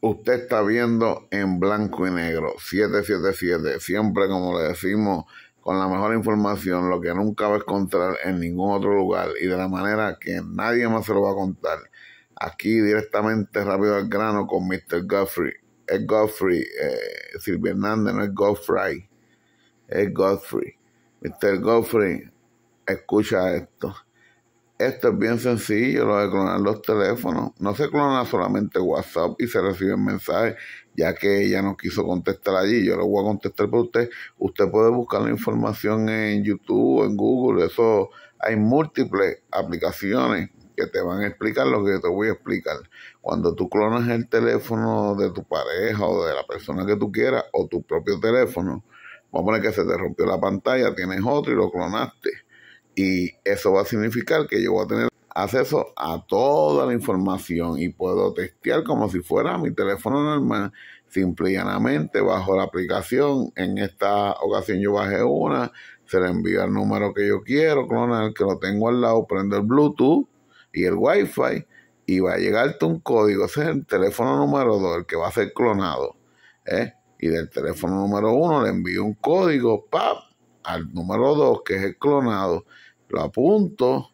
usted está viendo en blanco y negro, 777, siempre como le decimos, con la mejor información, lo que nunca va a encontrar en ningún otro lugar y de la manera que nadie más se lo va a contar. Aquí directamente, rápido al grano, con Mr. Godfrey. Es Godfrey, eh, Silvia Hernández, no es Godfrey. Es Godfrey. Mr. Godfrey, escucha esto. Esto es bien sencillo, lo de clonar los teléfonos. No se clona solamente WhatsApp y se reciben mensajes, ya que ella no quiso contestar allí. Yo lo voy a contestar por usted. Usted puede buscar la información en YouTube, en Google. Eso hay múltiples aplicaciones que te van a explicar lo que te voy a explicar. Cuando tú clonas el teléfono de tu pareja o de la persona que tú quieras o tu propio teléfono, vamos a poner que se te rompió la pantalla, tienes otro y lo clonaste y eso va a significar que yo voy a tener acceso a toda la información y puedo testear como si fuera mi teléfono normal, simple y llanamente bajo la aplicación. En esta ocasión yo bajé una, se le envía el número que yo quiero, clonar que lo tengo al lado, prendo el Bluetooth y el Wi-Fi y va a llegarte un código. Ese es el teléfono número 2, el que va a ser clonado. ¿eh? Y del teléfono número 1 le envío un código, ¡pap! al número 2, que es el clonado lo apunto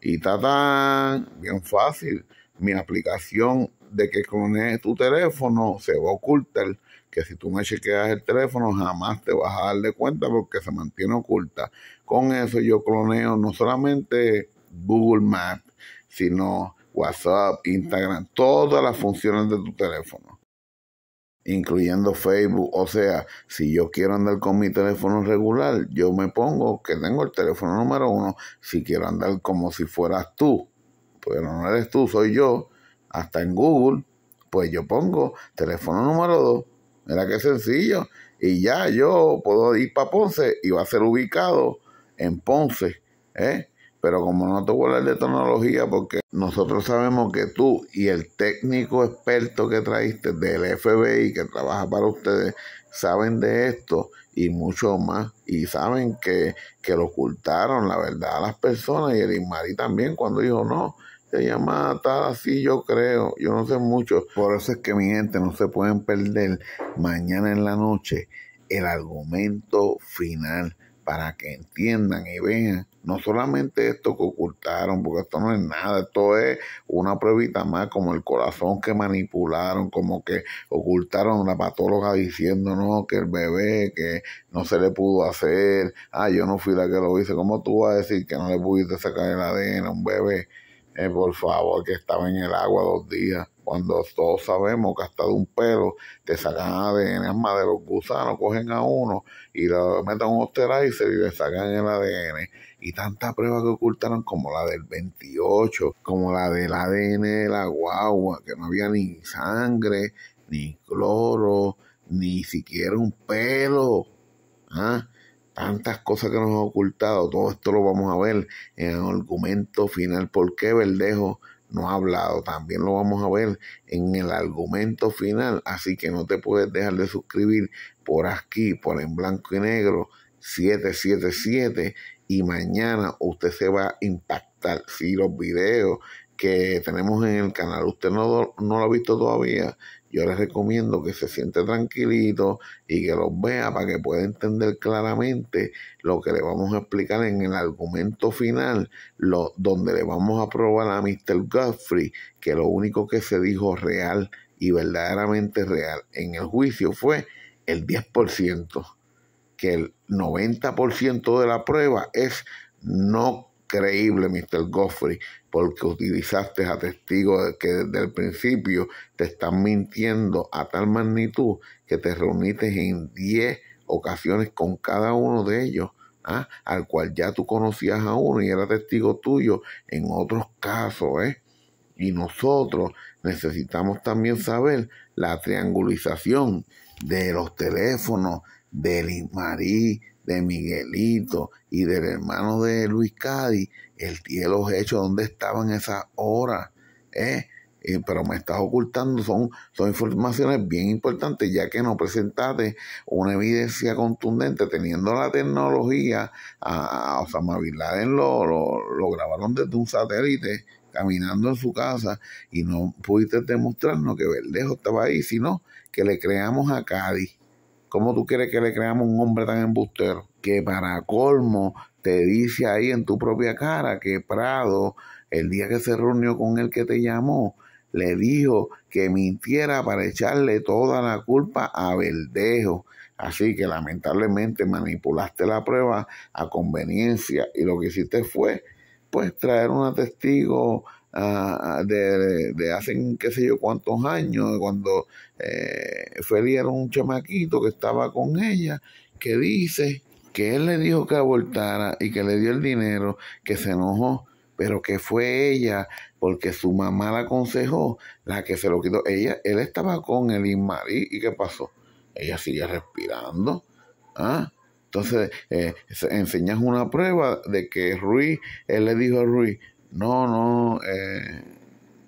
y tan bien fácil. Mi aplicación de que clone tu teléfono se va a ocultar. Que si tú me chequeas el teléfono, jamás te vas a dar de cuenta porque se mantiene oculta. Con eso yo cloneo no solamente Google Maps, sino WhatsApp, Instagram, todas las funciones de tu teléfono incluyendo Facebook. O sea, si yo quiero andar con mi teléfono regular, yo me pongo que tengo el teléfono número uno. Si quiero andar como si fueras tú, pero no eres tú, soy yo, hasta en Google, pues yo pongo teléfono número dos. Mira qué sencillo. Y ya yo puedo ir para Ponce y va a ser ubicado en Ponce. ¿eh? Pero como no te voy hablar de tecnología, porque nosotros sabemos que tú y el técnico experto que traíste del FBI que trabaja para ustedes saben de esto y mucho más. Y saben que, lo ocultaron la verdad a las personas. Y el Inmari también cuando dijo no, se llama tal así, yo creo. Yo no sé mucho. Por eso es que mi gente no se pueden perder mañana en la noche el argumento final para que entiendan y vean no solamente esto que ocultaron, porque esto no es nada, esto es una pruebita más, como el corazón que manipularon, como que ocultaron una patóloga diciéndonos que el bebé, que no se le pudo hacer, ah, yo no fui la que lo hice, ¿cómo tú vas a decir que no le pudiste sacar el ADN a un bebé? Eh, por favor, que estaba en el agua dos días. Cuando todos sabemos que hasta de un pelo te sacan ADN, más de los gusanos, cogen a uno y lo meten a un osterizer y le sacan el ADN. Y tantas pruebas que ocultaron como la del 28, como la del ADN de la guagua, que no había ni sangre, ni cloro, ni siquiera un pelo. ¿Ah? tantas cosas que nos han ocultado, todo esto lo vamos a ver en el argumento final. ¿Por qué Verdejo no ha hablado. También lo vamos a ver en el argumento final. Así que no te puedes dejar de suscribir por aquí, por en blanco y negro 777. Y mañana usted se va a impactar. Si los videos que tenemos en el canal usted no, no lo ha visto todavía, yo les recomiendo que se siente tranquilito y que los vea para que pueda entender claramente lo que le vamos a explicar en el argumento final, lo, donde le vamos a probar a Mr. Godfrey que lo único que se dijo real y verdaderamente real en el juicio fue el 10%, que el 90% de la prueba es no Increíble, Mr. Goffrey, porque utilizaste a testigos que desde el principio te están mintiendo a tal magnitud que te reuniste en 10 ocasiones con cada uno de ellos, ¿ah? al cual ya tú conocías a uno y era testigo tuyo en otros casos. ¿eh? Y nosotros necesitamos también saber la triangulización de los teléfonos de Marí, de Miguelito y del hermano de Luis Cadi, el tío los hechos, dónde estaban esas horas, ¿eh? ¿eh? pero me estás ocultando, son, son informaciones bien importantes, ya que no presentaste una evidencia contundente, teniendo la tecnología, a, Osama Bin Laden lo, lo, grabaron desde un satélite, caminando en su casa, y no pudiste demostrarnos que Verdejo estaba ahí, sino que le creamos a Cádiz. ¿Cómo tú quieres que le creamos un hombre tan embustero? Que para colmo te dice ahí en tu propia cara que Prado, el día que se reunió con el que te llamó, le dijo que mintiera para echarle toda la culpa a Verdejo. Así que lamentablemente manipulaste la prueba a conveniencia y lo que hiciste fue pues traer un testigo de, de, hace qué sé yo cuántos años, cuando eh, era un chamaquito que estaba con ella, que dice que él le dijo que abortara y que le dio el dinero, que se enojó, pero que fue ella, porque su mamá la aconsejó, la que se lo quitó. Ella, él estaba con el inmarí y ¿qué pasó? Ella sigue respirando. ¿ah? Entonces, eh, enseñas una prueba de que Ruiz, él le dijo a Ruiz, no, no, eh,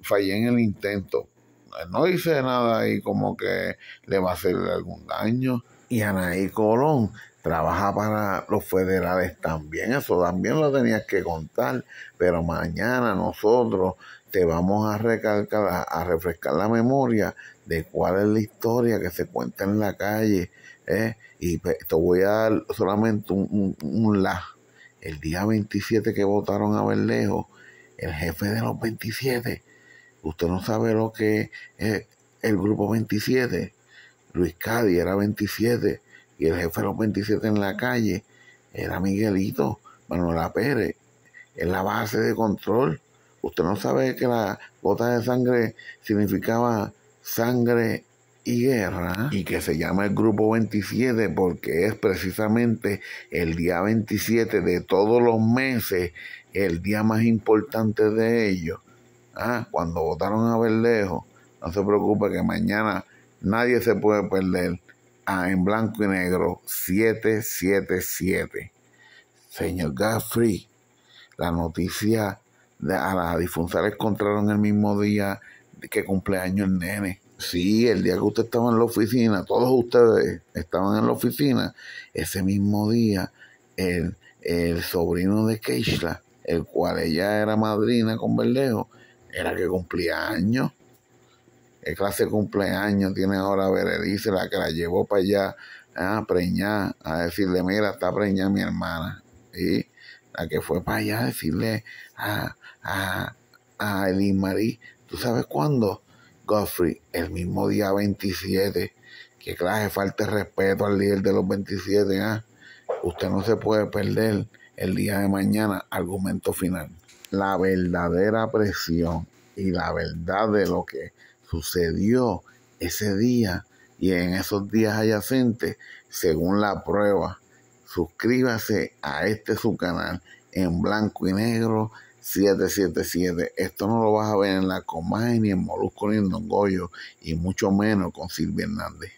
fallé en el intento. Eh, no hice nada ahí como que le va a hacer algún daño. Y Anaí Colón trabaja para los federales también, eso también lo tenías que contar, pero mañana nosotros te vamos a recalcar, a, refrescar la memoria de cuál es la historia que se cuenta en la calle, eh. y te voy a dar solamente un, la. El día 27 que votaron a Berlejo, el jefe de los 27. Usted no sabe lo que es eh, el grupo 27. Luis Cadi era 27 y el jefe de los 27 en la calle era Miguelito Manuela Pérez. En la base de control. Usted no sabe que la gota de sangre significaba sangre y Guerra y que se llama el Grupo 27 porque es precisamente el día 27 de todos los meses el día más importante de ellos. Ah, cuando votaron a Berlejo, no se preocupe que mañana nadie se puede perder a En Blanco y Negro 777. Señor Gaffrey, la noticia de a las se encontraron el mismo día que cumpleaños el nene. Sí, el día que usted estaba en la oficina, todos ustedes estaban en la oficina, ese mismo día el, el sobrino de Keishla, el cual ella era madrina con Berlejo era que cumplía años. ¿Qué clase cumpleaños tiene ahora Berenice, la que la llevó para allá a preñar, a decirle, mira, está preñada mi hermana? La que fue para allá a decirle a, a, a Elin Marí, ¿tú sabes cuándo? Godfrey el mismo día 27. Que clase de respeto al líder de los 27. Ah, usted no se puede perder el día de mañana. Argumento final. La verdadera presión y la verdad de lo que sucedió ese día y en esos días adyacentes, según la prueba. Suscríbase a este su canal en blanco y negro 777. Esto no lo vas a ver en la Comay, ni en Molusco, ni en Don Goyo, y mucho menos con Silvia Hernández.